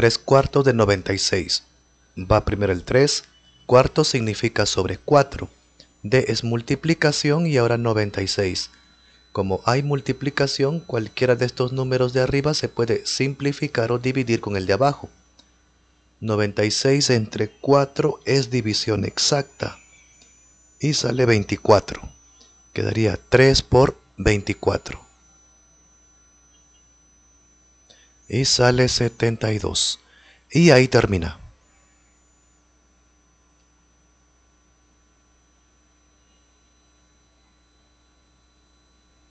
3 cuartos de 96. Va primero el 3, cuarto significa sobre 4. D es multiplicación y ahora 96. Como hay multiplicación, cualquiera de estos números de arriba se puede simplificar o dividir con el de abajo. 96 entre 4 es división exacta y sale 24. Quedaría 3 por 24. y sale 72. Y ahí termina.